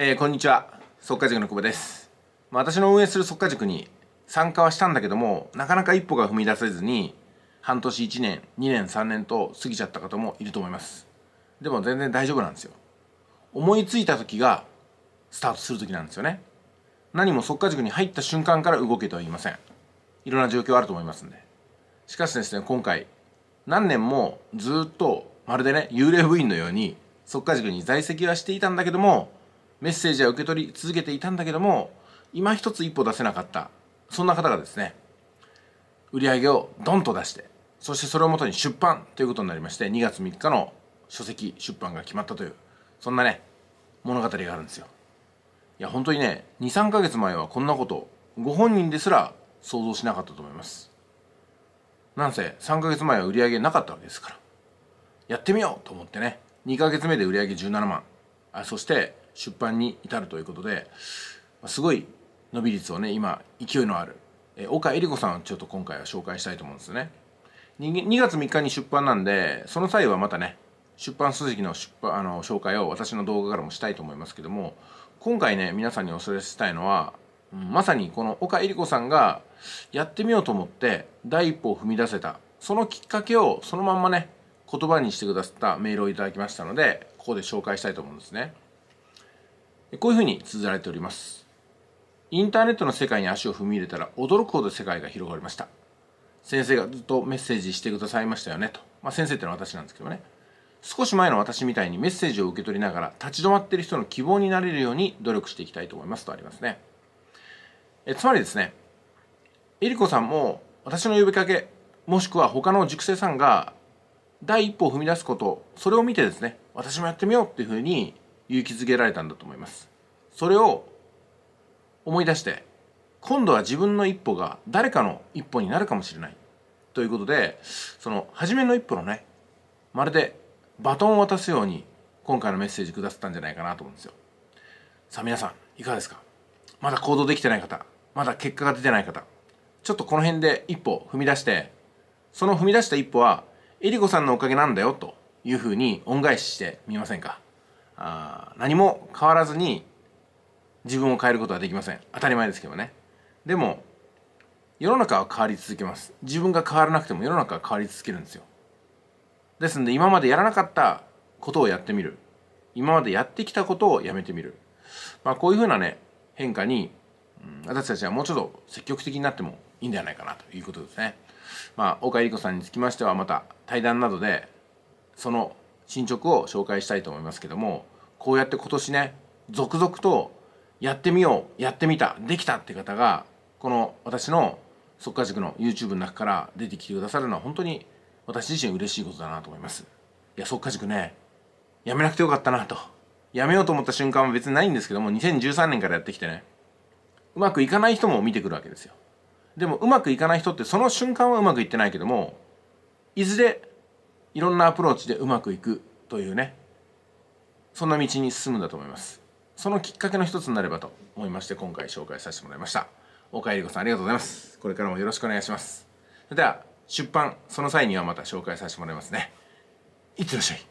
えー、こんにちは速稼塾の久保です、まあ、私の運営する速稼塾に参加はしたんだけどもなかなか一歩が踏み出せずに半年1年2年3年と過ぎちゃった方もいると思いますでも全然大丈夫なんですよ思いついた時がスタートする時なんですよね何も速稼塾に入った瞬間から動けとは言いませんいろんな状況あると思いますんでしかしですね今回何年もずっとまるでね幽霊部員のように速稼塾に在籍はしていたんだけどもメッセージは受け取り続けていたんだけども今一つ一歩出せなかったそんな方がですね売り上げをドンと出してそしてそれをもとに出版ということになりまして2月3日の書籍出版が決まったというそんなね物語があるんですよいや本当にね23ヶ月前はこんなことご本人ですら想像しなかったと思いますなんせ3ヶ月前は売り上げなかったわけですからやってみようと思ってね2ヶ月目で売り上げ17万あそして出版に至るということですごい伸び率をね今勢いのある、え岡恵理子さんをちょっと今回は紹介したいと思うんですよね 2, 2月3日に出版なんでその際はまたね出版筋の出版あの紹介を私の動画からもしたいと思いますけども今回ね皆さんにお知らせしたいのは、まさにこの岡恵理子さんがやってみようと思って第一歩を踏み出せたそのきっかけをそのまんまね言葉にしてくださったメールをいただきましたのでここで紹介したいと思うんですね。こういうふうに綴られております。インターネットの世界に足を踏み入れたら驚くほど世界が広がりました。先生がずっとメッセージしてくださいましたよねと。まあ、先生ってのは私なんですけどね。少し前の私みたいにメッセージを受け取りながら立ち止まっている人の希望になれるように努力していきたいと思いますとありますね。えつまりですね、えりこさんも私の呼びかけ、もしくは他の塾生さんが第一歩を踏み出すこと、それを見てですね、私もやってみようっていうふうに勇気づけられたんだと思いますそれを思い出して今度は自分の一歩が誰かの一歩になるかもしれないということでその初めの一歩のねまるでバトンを渡すように今回のメッセージくださったんじゃないかなと思うんですよさあ皆さんいかがですかまだ行動できてない方まだ結果が出てない方ちょっとこの辺で一歩踏み出してその踏み出した一歩はえりこさんのおかげなんだよというふうに恩返ししてみませんかあ何も変わらずに自分を変えることはできません当たり前ですけどねでも世の中は変わり続けます自分が変わらなくても世の中は変わり続けるんですよですので今までやらなかったことをやってみる今までやってきたことをやめてみる、まあ、こういうふうなね変化に、うん、私たちはもうちょっと積極的になってもいいんではないかなということですねまあ岡井理子さんにつきましてはまた対談などでその進捗を紹介したいと思いますけどもこうやって今年ね続々とやってみようやってみたできたって方がこの私の即稼塾の YouTube の中から出てきてくださるのは本当に私自身嬉しいことだなと思います。いや即稼塾ねやめなくてよかったなとやめようと思った瞬間は別にないんですけども2013年からやってきてねうまくいかない人も見てくるわけですよ。でもうまくいかない人ってその瞬間はうまくいってないけどもいずれいろんなアプローチでうまくいくというねそんな道に進むんだと思いますそのきっかけの一つになればと思いまして今回紹介させてもらいました岡江理子さんありがとうございますこれからもよろしくお願いしますそれでは出版その際にはまた紹介させてもらいますねいってらっしゃい